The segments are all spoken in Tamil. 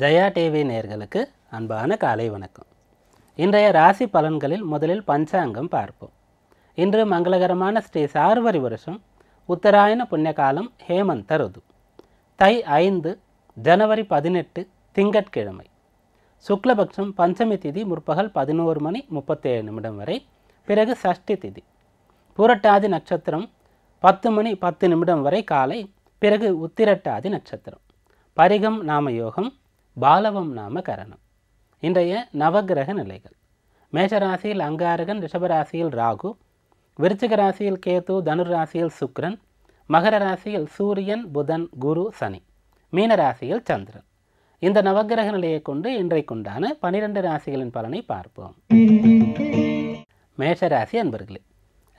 ஜெயா டிவி நேர்களுக்கு அன்பான காலை வணக்கம் இன்றைய ராசி பலன்களில் முதலில் பஞ்சாங்கம் பார்ப்போம் இன்று மங்களகரமான ஸ்ரீ சார்வரி வருஷம் உத்தராயண புண்ணிய காலம் ஹேமந்த ருது தை ஐந்து ஜனவரி பதினெட்டு திங்கட்கிழமை சுக்லபக்ஷம் பஞ்சமி திதி முற்பகல் பதினோரு மணி முப்பத்தேழு நிமிடம் வரை பிறகு சஷ்டி திதி புரட்டாதி நட்சத்திரம் பத்து மணி பத்து நிமிடம் வரை காலை பிறகு உத்திரட்டாதி நட்சத்திரம் பரிகம் நாமயோகம் பாலவம் நாம கரணம் இன்றைய நவகிரக நிலைகள் மேஷராசியில் அங்காரகன் ரிஷபராசியில் ராகு விருச்சிக ராசியில் கேது தனுர் ராசியில் சுக்ரன் மகர ராசியில் சூரியன் புதன் குரு சனி மீன ராசியில் சந்திரன் இந்த நவகிரக நிலையை கொண்டு இன்றைக்குண்டான பனிரெண்டு ராசிகளின் பலனை பார்ப்போம் மேஷராசி அன்பர்களே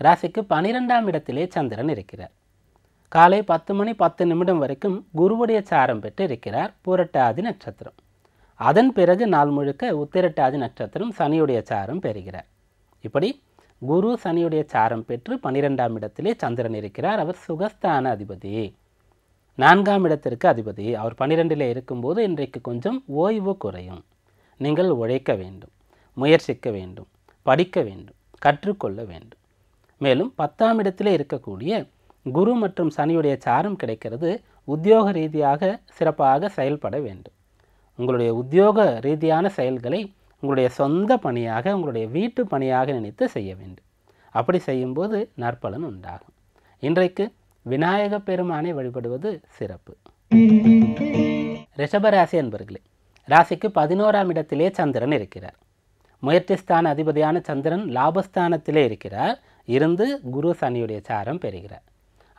ராசிக்கு பனிரெண்டாம் இடத்திலே சந்திரன் இருக்கிறார் காலை பத்து மணி பத்து நிமிடம் வரைக்கும் குருவுடைய சாரம் பெற்று இருக்கிறார் பூரட்டாதி நட்சத்திரம் அதன் பிறகு நாள் முழுக்க உத்திரட்டாதி நட்சத்திரம் சனியுடைய சாரம் பெறுகிறார் இப்படி குரு சனியுடைய சாரம் பெற்று பனிரெண்டாம் இடத்திலே சந்திரன் இருக்கிறார் அவர் சுகஸ்தான அதிபதி நான்காம் இடத்திற்கு அதிபதி அவர் பன்னிரெண்டில் இருக்கும்போது இன்றைக்கு கொஞ்சம் ஓய்வு குறையும் நீங்கள் உழைக்க வேண்டும் முயற்சிக்க வேண்டும் படிக்க வேண்டும் கற்றுக்கொள்ள வேண்டும் மேலும் பத்தாம் இடத்திலே இருக்கக்கூடிய குரு மற்றும் சனியுடைய சாரம் கிடைக்கிறது உத்தியோக ரீதியாக சிறப்பாக செயல்பட வேண்டும் உங்களுடைய உத்தியோக ரீதியான செயல்களை உங்களுடைய சொந்த பணியாக உங்களுடைய வீட்டு பணியாக நினைத்து செய்ய வேண்டும் அப்படி செய்யும்போது நற்பலன் உண்டாகும் இன்றைக்கு விநாயக பெருமானை வழிபடுவது சிறப்பு ரிஷபராசி என்பர்களே ராசிக்கு பதினோராம் இடத்திலே சந்திரன் இருக்கிறார் முயற்சிஸ்தான அதிபதியான சந்திரன் லாபஸ்தானத்திலே இருக்கிறார் இருந்து குரு சனியுடைய சாரம் பெறுகிறார்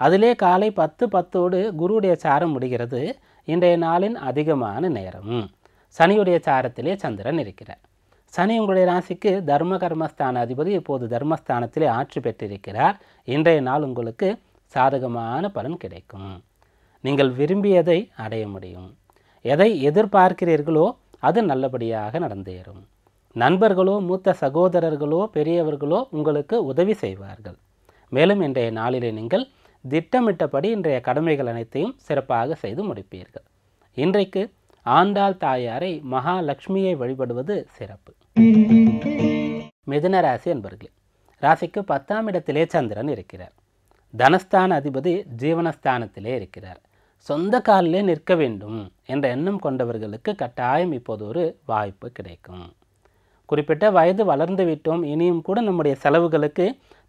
அதிலே காலை பத்து பத்தோடு குருவுடைய சாரம் முடிகிறது இன்றைய நாளின் அதிகமான நேரம் சனியுடைய சாரத்திலே சந்திரன் இருக்கிறார் சனி உங்களுடைய ராசிக்கு தர்ம கர்மஸ்தான அதிபதி இப்போது தர்மஸ்தானத்திலே ஆட்சி பெற்றிருக்கிறார் இன்றைய நாள் உங்களுக்கு சாதகமான பலன் கிடைக்கும் நீங்கள் விரும்பியதை அடைய முடியும் எதை எதிர்பார்க்கிறீர்களோ அது நல்லபடியாக நடந்தேறும் நண்பர்களோ மூத்த சகோதரர்களோ பெரியவர்களோ உங்களுக்கு உதவி செய்வார்கள் மேலும் இன்றைய நாளிலே நீங்கள் திட்டமிட்டபடி இன்றைய கடமைகள் அனைத்தையும் சிறப்பாக செய்து முடிப்பீர்கள் இன்றைக்கு ஆண்டாள் தாயாரை மகாலட்சுமியை வழிபடுவது சிறப்பு மிதுன ராசி என்பர்களே ராசிக்கு பத்தாம் இடத்திலே சந்திரன் இருக்கிறார் தனஸ்தான அதிபதி ஜீவனஸ்தானத்திலே இருக்கிறார் சொந்த காலிலே நிற்க வேண்டும் என்ற எண்ணம் கொண்டவர்களுக்கு கட்டாயம் இப்போது ஒரு வாய்ப்பு கிடைக்கும் குறிப்பிட்ட வயது வளர்ந்து விட்டோம் இனியும் கூட நம்முடைய செலவுகளுக்கு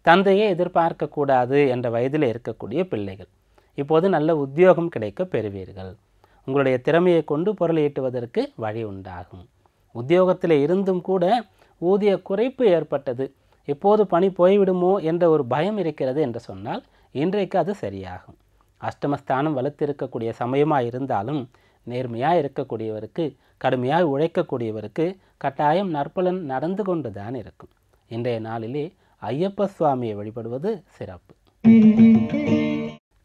தந்தையை எதிர்பார்க்கக்கூடாது என்ற வயதில் இருக்கக்கூடிய பிள்ளைகள் இப்போது நல்ல உத்தியோகம் கிடைக்க பெறுவீர்கள் உங்களுடைய திறமையை கொண்டு பொருள் ஈட்டுவதற்கு வழி உண்டாகும் உத்தியோகத்தில் இருந்தும் கூட ஊதிய குறைப்பு ஏற்பட்டது எப்போது பணி போய்விடுமோ என்ற ஒரு பயம் இருக்கிறது என்று சொன்னால் இன்றைக்கு அது சரியாகும் அஷ்டமஸ்தானம் வலுத்திருக்கக்கூடிய சமயமாக இருந்தாலும் நேர்மையாக இருக்கக்கூடியவருக்கு கடுமையாக உழைக்கக்கூடியவருக்கு கட்டாயம் நற்பலன் நடந்து கொண்டு தான் இருக்கும் இன்றைய நாளிலே ஐயப்ப சுவாமியை வழிபடுவது சிறப்பு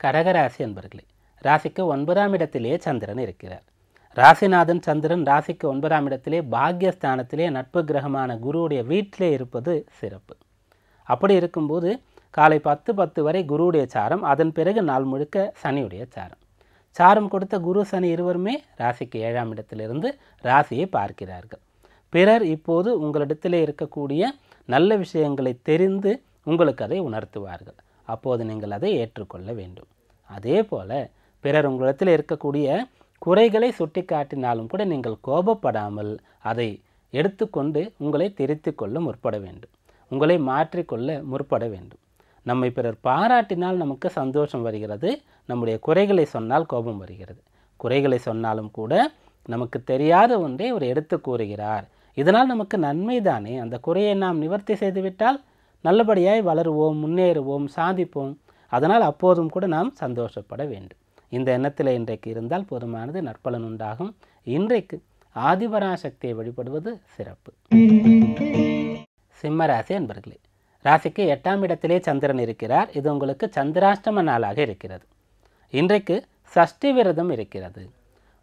கடகராசி அன்பர்களே ராசிக்கு ஒன்பதாம் இடத்திலேயே சந்திரன் இருக்கிறார் ராசிநாதன் சந்திரன் ராசிக்கு ஒன்பதாம் இடத்திலே பாக்யஸ்தானத்திலே நட்பு கிரகமான குருவுடைய வீட்டிலே இருப்பது சிறப்பு அப்படி இருக்கும்போது காலை பத்து பத்து வரை குருவுடைய சாரம் அதன் பிறகு நாள் முழுக்க சனியுடைய சாரம் சாரம் கொடுத்த குரு சனி இருவருமே ராசிக்கு ஏழாம் இடத்திலிருந்து ராசியை பார்க்கிறார்கள் பிறர் இப்போது உங்களிடத்திலே இருக்கக்கூடிய நல்ல விஷயங்களை தெரிந்து உங்களுக்கு அதை உணர்த்துவார்கள் அப்போது நீங்கள் அதை ஏற்றுக்கொள்ள வேண்டும் அதே போல் பிறர் உங்களிடத்தில் இருக்கக்கூடிய குறைகளை சுட்டி காட்டினாலும் கூட நீங்கள் கோபப்படாமல் அதை எடுத்துக்கொண்டு உங்களை திருத்தி கொள்ள முற்பட வேண்டும் உங்களை மாற்றிக்கொள்ள முற்பட வேண்டும் நம்மை பிறர் பாராட்டினால் நமக்கு சந்தோஷம் வருகிறது நம்முடைய குறைகளை சொன்னால் கோபம் வருகிறது குறைகளை சொன்னாலும் கூட நமக்கு தெரியாத ஒன்றை அவர் எடுத்து கூறுகிறார் இதனால் நமக்கு நன்மை தானே அந்த குறையை நாம் நிவர்த்தி செய்துவிட்டால் நல்லபடியாய் வளருவோம் முன்னேறுவோம் சாதிப்போம் அதனால் அப்போதும் கூட நாம் சந்தோஷப்பட வேண்டும் இந்த எண்ணத்தில் இன்றைக்கு இருந்தால் போதுமானது நற்பலன் உண்டாகும் இன்றைக்கு ஆதிபராசக்தியை வழிபடுவது சிறப்பு சிம்ம ராசி அன்பர்களே ராசிக்கு எட்டாம் இடத்திலே சந்திரன் இருக்கிறார் இது உங்களுக்கு சந்திராஷ்டம நாளாக இருக்கிறது இன்றைக்கு சஷ்டி விரதம் இருக்கிறது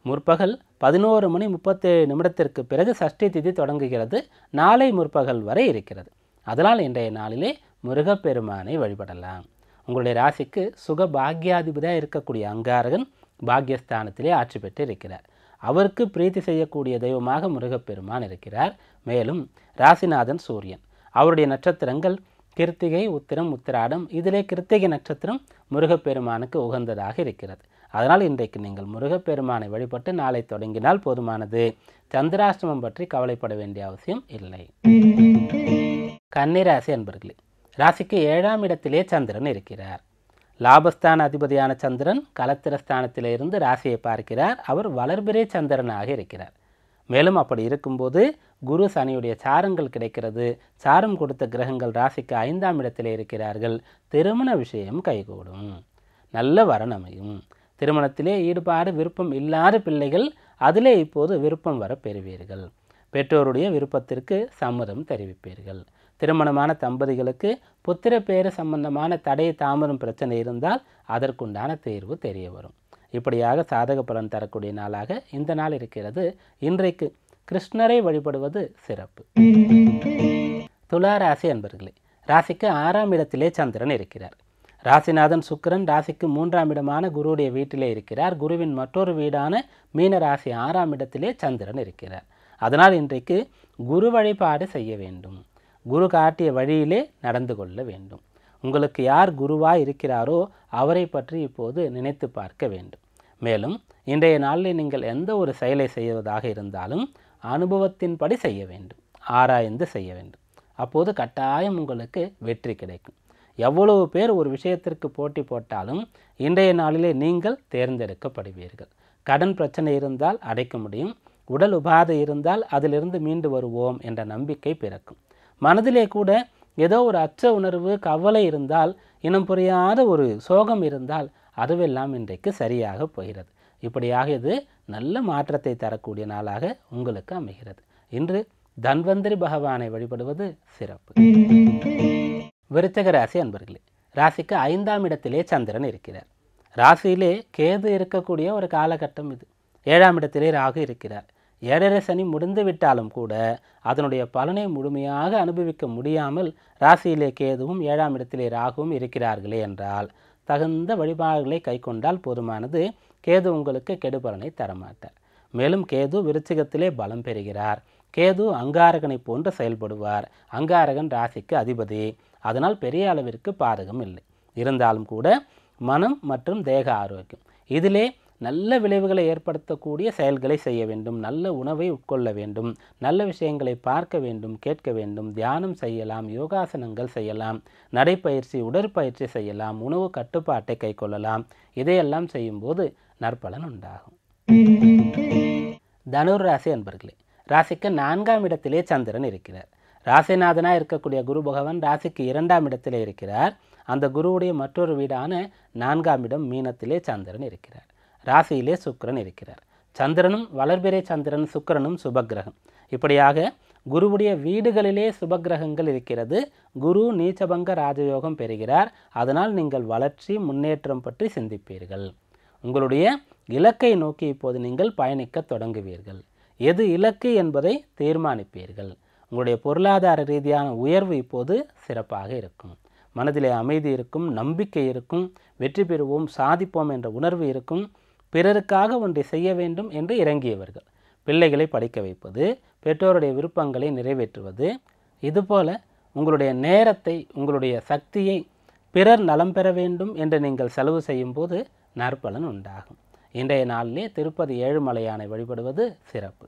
முற்பகல் பதினோரு மணி முப்பத்தேழு நிமிடத்திற்கு பிறகு சஷ்டி திதி தொடங்குகிறது நாளை முற்பகல் வரை இருக்கிறது அதனால் இன்றைய நாளிலே முருகப்பெருமானை வழிபடலாம் உங்களுடைய ராசிக்கு சுக பாக்யாதிபதியாக இருக்கக்கூடிய அங்காரகன் பாக்யஸ்தானத்திலே ஆட்சி பெற்று இருக்கிறார் அவருக்கு பிரீத்தி செய்யக்கூடிய தெய்வமாக முருகப்பெருமான் இருக்கிறார் மேலும் ராசிநாதன் சூரியன் அவருடைய நட்சத்திரங்கள் கிருத்திகை உத்திரம் உத்திராடம் இதிலே கிருத்திகை நட்சத்திரம் முருகப்பெருமானுக்கு உகந்ததாக இருக்கிறது அதனால் இன்றைக்கு நீங்கள் முருகப்பெருமானை வழிபட்டு நாளை தொடங்கினால் போதுமானது சந்திராஷ்டமம் பற்றி கவலைப்பட வேண்டிய அவசியம் இல்லை கன்னிராசி அன்பர்களே ராசிக்கு ஏழாம் இடத்திலே சந்திரன் இருக்கிறார் லாபஸ்தான அதிபதியான சந்திரன் கலத்திரஸ்தானத்திலிருந்து ராசியை பார்க்கிறார் அவர் வளர்பிரே சந்திரனாக இருக்கிறார் மேலும் அப்படி இருக்கும்போது குரு சனியுடைய சாரங்கள் கிடைக்கிறது சாரம் கொடுத்த கிரகங்கள் ராசிக்கு ஐந்தாம் இடத்திலே இருக்கிறார்கள் திருமண விஷயம் கைகூடும் நல்ல வரன் அமையும் திருமணத்திலே ஈடுபாடு விருப்பம் இல்லாத பிள்ளைகள் அதிலே இப்போது விருப்பம் வர பெறுவீர்கள் பெற்றோருடைய விருப்பத்திற்கு சம்மதம் தெரிவிப்பீர்கள் திருமணமான தம்பதிகளுக்கு புத்திர பேர சம்பந்தமான தடை தாமதம் பிரச்சனை இருந்தால் அதற்குண்டான தீர்வு தெரிய வரும் இப்படியாக சாதக பலன் தரக்கூடிய நாளாக இந்த நாள் இருக்கிறது இன்றைக்கு கிருஷ்ணரை வழிபடுவது சிறப்பு துலா ராசி அன்பர்களே ராசிக்கு ஆறாம் இடத்திலே சந்திரன் இருக்கிறார் ராசிநாதன் சுக்கரன் ராசிக்கு மூன்றாம் இடமான குருவுடைய வீட்டிலே இருக்கிறார் குருவின் மற்றொரு வீடான மீன ராசி ஆறாம் இடத்திலே சந்திரன் இருக்கிறார் அதனால் இன்றைக்கு குரு வழிபாடு செய்ய வேண்டும் குரு காட்டிய வழியிலே நடந்து கொள்ள வேண்டும் உங்களுக்கு யார் குருவாக இருக்கிறாரோ அவரை பற்றி இப்போது நினைத்து பார்க்க வேண்டும் மேலும் இன்றைய நாளில் நீங்கள் எந்த ஒரு செயலை செய்வதாக இருந்தாலும் அனுபவத்தின்படி செய்ய வேண்டும் ஆராய்ந்து செய்ய வேண்டும் அப்போது கட்டாயம் உங்களுக்கு வெற்றி கிடைக்கும் எவ்வளவு பேர் ஒரு விஷயத்திற்கு போட்டி போட்டாலும் இன்றைய நாளிலே நீங்கள் தேர்ந்தெடுக்கப்படுவீர்கள் கடன் பிரச்சனை இருந்தால் அடைக்க முடியும் உடல் உபாதை இருந்தால் அதிலிருந்து மீண்டு வருவோம் என்ற நம்பிக்கை பிறக்கும் மனதிலே கூட ஏதோ ஒரு அச்ச உணர்வு கவலை இருந்தால் இனம் புரியாத ஒரு சோகம் இருந்தால் அதுவெல்லாம் இன்றைக்கு சரியாக போகிறது இப்படியாக இது நல்ல மாற்றத்தை தரக்கூடிய நாளாக உங்களுக்கு அமைகிறது இன்று தன்வந்திரி பகவானை வழிபடுவது சிறப்பு விருச்சக ராசி அன்பர்களே ராசிக்கு ஐந்தாம் இடத்திலே சந்திரன் இருக்கிறார் ராசியிலே கேது இருக்கக்கூடிய ஒரு காலகட்டம் இது ஏழாம் இடத்திலே ராகு இருக்கிறார் ஏழரை சனி முடிந்து விட்டாலும் கூட அதனுடைய பலனை முழுமையாக அனுபவிக்க முடியாமல் ராசியிலே கேதுவும் ஏழாம் இடத்திலே ராகுவும் இருக்கிறார்களே என்றால் தகுந்த வழிபாடுகளை கைக்கொண்டால் போதுமானது கேது உங்களுக்கு கெடுபலனை தரமாட்டார் மேலும் கேது விருச்சிகத்திலே பலம் பெறுகிறார் கேது அங்காரகனை போன்று செயல்படுவார் அங்காரகன் ராசிக்கு அதிபதி அதனால் பெரிய அளவிற்கு பாதகம் இல்லை இருந்தாலும் கூட மனம் மற்றும் தேக ஆரோக்கியம் இதிலே நல்ல விளைவுகளை ஏற்படுத்தக்கூடிய செயல்களை செய்ய வேண்டும் நல்ல உணவை உட்கொள்ள வேண்டும் நல்ல விஷயங்களை பார்க்க வேண்டும் கேட்க வேண்டும் தியானம் செய்யலாம் யோகாசனங்கள் செய்யலாம் நடைப்பயிற்சி உடற்பயிற்சி செய்யலாம் உணவு கட்டுப்பாட்டை கைக்கொள்ளலாம் இதையெல்லாம் செய்யும்போது நற்பலன் உண்டாகும் தனுர் ராசி அன்பர்களே ராசிக்கு நான்காம் இடத்திலே சந்திரன் இருக்கிறார் ராசிநாதனாக இருக்கக்கூடிய குரு பகவான் ராசிக்கு இரண்டாம் இடத்திலே இருக்கிறார் அந்த குருவுடைய மற்றொரு வீடான நான்காம் இடம் மீனத்திலே சந்திரன் இருக்கிறார் ராசியிலே சுக்கரன் இருக்கிறார் சந்திரனும் வளர்பிறை சந்திரன் சுக்கரனும் சுபக்கிரகம் இப்படியாக குருவுடைய வீடுகளிலே சுபக்கிரகங்கள் இருக்கிறது குரு நீச்சபங்க ராஜயோகம் பெறுகிறார் அதனால் நீங்கள் வளர்ச்சி முன்னேற்றம் பற்றி சிந்திப்பீர்கள் உங்களுடைய இலக்கை நோக்கி இப்போது நீங்கள் பயணிக்க தொடங்குவீர்கள் எது இலக்கு என்பதை தீர்மானிப்பீர்கள் உங்களுடைய பொருளாதார ரீதியான உயர்வு இப்போது சிறப்பாக இருக்கும் மனதிலே அமைதி இருக்கும் நம்பிக்கை இருக்கும் வெற்றி பெறுவோம் சாதிப்போம் என்ற உணர்வு இருக்கும் பிறருக்காக ஒன்றை செய்ய வேண்டும் என்று இறங்கியவர்கள் பிள்ளைகளை படிக்க வைப்பது பெற்றோருடைய விருப்பங்களை நிறைவேற்றுவது இதுபோல உங்களுடைய நேரத்தை உங்களுடைய சக்தியை பிறர் நலம் பெற வேண்டும் என்று நீங்கள் செலவு செய்யும்போது நற்பலன் உண்டாகும் இன்றைய நாளிலே திருப்பதி ஏழுமலையானை வழிபடுவது சிறப்பு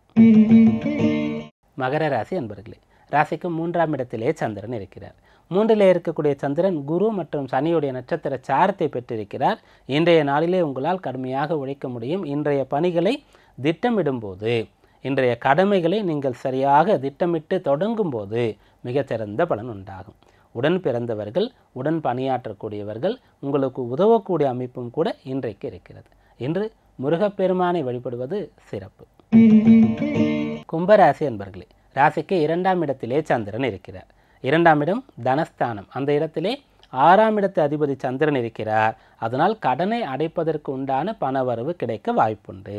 மகர ராசி அன்பர்களே ராசிக்கு மூன்றாம் இடத்திலே சந்திரன் இருக்கிறார் மூன்றிலே இருக்கக்கூடிய சந்திரன் குரு மற்றும் சனியுடைய நட்சத்திர சாரத்தை பெற்றிருக்கிறார் இன்றைய நாளிலே உங்களால் கடுமையாக உழைக்க முடியும் இன்றைய பணிகளை திட்டமிடும்போது இன்றைய கடமைகளை நீங்கள் சரியாக திட்டமிட்டு தொடங்கும் போது மிகச்சிறந்த பலன் உண்டாகும் உடன் பிறந்தவர்கள் உடன் பணியாற்றக்கூடியவர்கள் உங்களுக்கு உதவக்கூடிய அமைப்பும் கூட இன்றைக்கு இருக்கிறது இன்று முருகப்பெருமானை வழிபடுவது சிறப்பு கும்பராசி என்பர்களே ராசிக்கு இரண்டாம் இடத்திலே சந்திரன் இருக்கிறார் இரண்டாம் இடம் தனஸ்தானம் அந்த இடத்திலே ஆறாம் இடத்து அதிபதி சந்திரன் இருக்கிறார் அதனால் கடனை அடைப்பதற்கு உண்டான பணவரவு கிடைக்க வாய்ப்புண்டு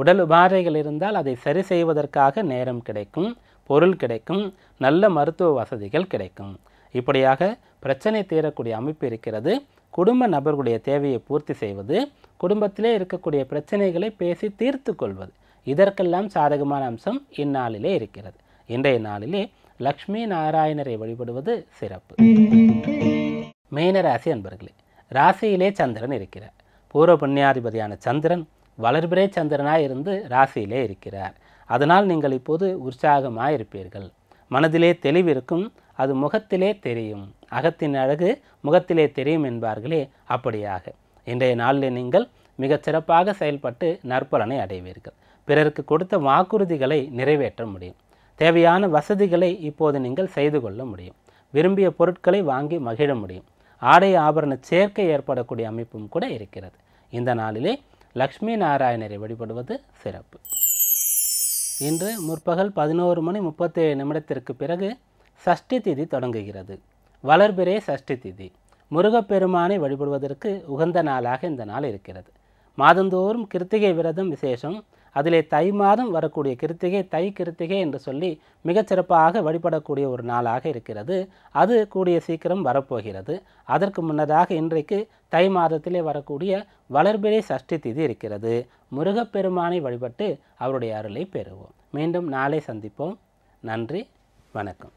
உடல் உபாதைகள் இருந்தால் அதை சரி செய்வதற்காக நேரம் கிடைக்கும் பொருள் கிடைக்கும் நல்ல மருத்துவ வசதிகள் கிடைக்கும் இப்படியாக பிரச்சனை தீரக்கூடிய அமைப்பு இருக்கிறது குடும்ப நபர்களுடைய தேவையை பூர்த்தி செய்வது குடும்பத்திலே இருக்கக்கூடிய பிரச்சனைகளை பேசி தீர்த்து கொள்வது இதற்கெல்லாம் சாதகமான அம்சம் இந்நாளிலே இருக்கிறது இன்றைய நாளிலே லக்ஷ்மி நாராயணரை வழிபடுவது சிறப்பு மேன ராசி அன்பர்களே ராசியிலே சந்திரன் இருக்கிறார் பூர்வ புண்ணியாதிபதியான சந்திரன் வளர்பிரே சந்திரனாக இருந்து ராசியிலே இருக்கிறார் அதனால் நீங்கள் இப்போது உற்சாகமாக இருப்பீர்கள் மனதிலே தெளிவிருக்கும் அது முகத்திலே தெரியும் அகத்தின் அழகு முகத்திலே தெரியும் என்பார்களே அப்படியாக இன்றைய நாளில் நீங்கள் மிகச் சிறப்பாக செயல்பட்டு நற்பலனை அடைவீர்கள் பிறருக்கு கொடுத்த வாக்குறுதிகளை நிறைவேற்ற முடியும் தேவையான வசதிகளை இப்போது நீங்கள் செய்து கொள்ள முடியும் விரும்பிய பொருட்களை வாங்கி மகிழ முடியும் ஆடை ஆபரண சேர்க்கை ஏற்படக்கூடிய அமைப்பும் கூட இருக்கிறது இந்த நாளிலே லக்ஷ்மி நாராயணரை வழிபடுவது சிறப்பு இன்று முற்பகல் பதினோரு மணி முப்பத்தேழு நிமிடத்திற்கு பிறகு சஷ்டி திதி தொடங்குகிறது வளர்பிறே சஷ்டி திதி முருகப்பெருமானை வழிபடுவதற்கு உகந்த நாளாக இந்த நாள் இருக்கிறது மாதந்தோறும் கிருத்திகை விரதம் விசேஷம் அதிலே தை மாதம் வரக்கூடிய கிருத்திகை தை கிருத்திகை என்று சொல்லி மிகச்சிறப்பாக வழிபடக்கூடிய ஒரு நாளாக இருக்கிறது அது கூடிய சீக்கிரம் வரப்போகிறது அதற்கு முன்னதாக இன்றைக்கு தை மாதத்திலே வரக்கூடிய வளர்பிறை சஷ்டி திதி இருக்கிறது முருகப்பெருமானை வழிபட்டு அவருடைய அருளை பெறுவோம் மீண்டும் நாளை சந்திப்போம் நன்றி வணக்கம்